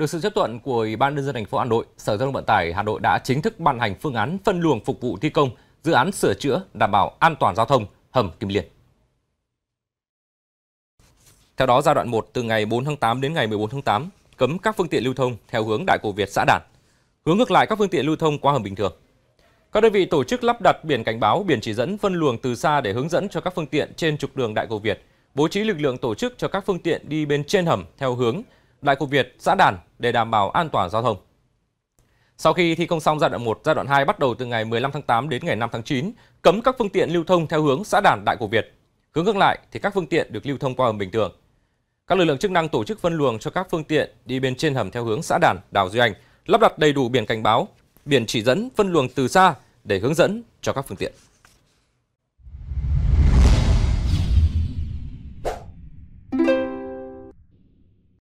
Được sự chấp thuận của Ủy ban nhân dân thành phố Hà Nội, Sở Giao thông Vận tải Hà Nội đã chính thức ban hành phương án phân luồng phục vụ thi công dự án sửa chữa đảm bảo an toàn giao thông hầm Kim Liên. Theo đó, giai đoạn 1 từ ngày 4 tháng 8 đến ngày 14 tháng 8 cấm các phương tiện lưu thông theo hướng Đại Cổ Việt xã Đản, hướng ngược lại các phương tiện lưu thông qua hầm bình thường. Các đơn vị tổ chức lắp đặt biển cảnh báo, biển chỉ dẫn phân luồng từ xa để hướng dẫn cho các phương tiện trên trục đường Đại Cổ Việt, bố trí lực lượng tổ chức cho các phương tiện đi bên trên hầm theo hướng Đại Cục Việt, xã Đàn để đảm bảo an toàn giao thông. Sau khi thi công xong giai đoạn 1, giai đoạn 2 bắt đầu từ ngày 15 tháng 8 đến ngày 5 tháng 9, cấm các phương tiện lưu thông theo hướng xã Đàn Đại Cổ Việt. Hướng ngược lại thì các phương tiện được lưu thông qua hầm bình thường. Các lực lượng chức năng tổ chức phân luồng cho các phương tiện đi bên trên hầm theo hướng xã Đàn, đào Duy Anh, lắp đặt đầy đủ biển cảnh báo, biển chỉ dẫn phân luồng từ xa để hướng dẫn cho các phương tiện.